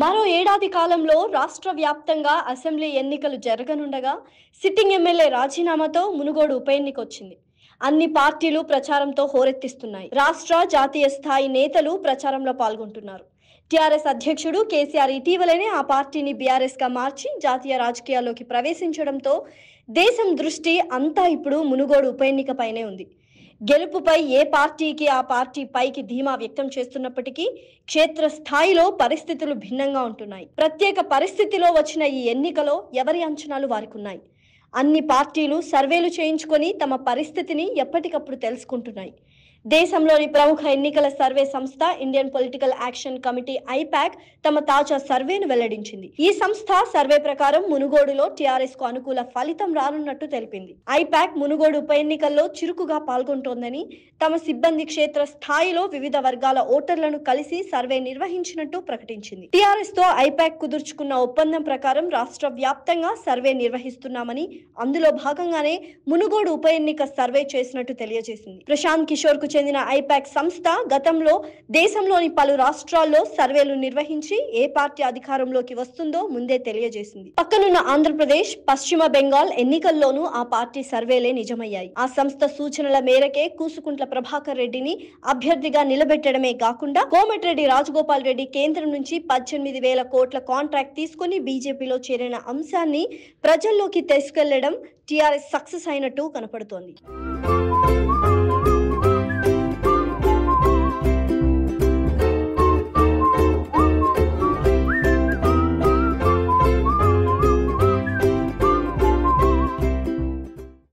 మరో ఏడాది కాలంలో రాష్ట్ర వ్యాప్తంగా అసెంబ్లీ ఎన్నికలు జరగనుండగా సిట్టింగ్ ఎమ్మెల్యే రాజీనామాతో మునుగోడు ఉప ఎన్నిక వచ్చింది అన్ని పార్టీలు ప్రచారంతో హోరెత్తిస్తున్నాయి రాష్ట్ర జాతీయ స్థాయి నేతలు ప్రచారంలో పాల్గొంటున్నారు టీఆర్ఎస్ అధ్యక్షుడు కేసీఆర్ ఇటీవలనే ఆ పార్టీని బీఆర్ఎస్ గా మార్చి జాతీయ రాజకీయాల్లోకి ప్రవేశించడంతో దేశం దృష్టి అంతా ఇప్పుడు మునుగోడు ఉప ఎన్నికపైనే ఉంది గెలుపుపై ఏ పార్టీకి ఆ పార్టీ పైకి ధీమా వ్యక్తం చేస్తున్నప్పటికీ క్షేత్ర స్థాయిలో పరిస్థితులు భిన్నంగా ఉంటున్నాయి ప్రత్యేక పరిస్థితిలో వచ్చిన ఈ ఎన్నికలో ఎవరి అంచనాలు వారికున్నాయి అన్ని పార్టీలు సర్వేలు చేయించుకొని తమ పరిస్థితిని ఎప్పటికప్పుడు తెలుసుకుంటున్నాయి దేశంలోని ప్రముఖ ఎన్నికల సర్వే సంస్థ Indian political action committee IPAC తమ తాజా సర్వేను వెల్లడించింది ఈ సంస్థ సర్వే ప్రకారం మునుగోడులో టీఆర్ఎస్ కు అనుకూల ఫలితం రానున్నట్టు తెలిపింది ఐపాక్ మునుగోడు ఉప ఎన్నికల్లో చురుకుగా పాల్గొంటోందని తమ సిబ్బంది క్షేత్ర స్థాయిలో వివిధ వర్గాల ఓటర్లను కలిసి సర్వే నిర్వహించినట్టు ప్రకటించింది టీఆర్ఎస్ తో ఐపాక్ కుదుర్చుకున్న ఒప్పందం ప్రకారం రాష్ట్ర వ్యాప్తంగా సర్వే నిర్వహిస్తున్నామని అందులో భాగంగానే మునుగోడు ఉప ఎన్నిక సర్వే చేసినట్టు తెలియజేసింది ప్రశాంత్ కిషోర్ కు చెందిన ఐపాక్ సంస్థ గతంలో దేశంలోని పలు రాష్ట్రాల్లో సర్వేలు నిర్వహించి ఏ పార్టీ అధికారంలోకి వస్తుందో ముందే తెలియజేసింది పక్కనున్న ఆంధ్రప్రదేశ్ పశ్చిమ బెంగాల్ ఎన్నికల్లోనూ ఆ పార్టీ సర్వేలే నిజమయ్యాయి ఆ సంస్థ సూచనల మేరకే కూసుకుంట్ల ప్రభాకర్ రెడ్డిని అభ్యర్థిగా నిలబెట్టడమే కాకుండా కోమటిరెడ్డి రాజగోపాల్ రెడ్డి కేంద్రం నుంచి పద్దెనిమిది వేల కోట్ల కాంట్రాక్ట్ తీసుకుని బీజేపీలో చేరిన అంశాన్ని ప్రజల్లోకి తీసుకెళ్లడం టీఆర్ఎస్ సక్సెస్ అయినట్టు కనపడుతోంది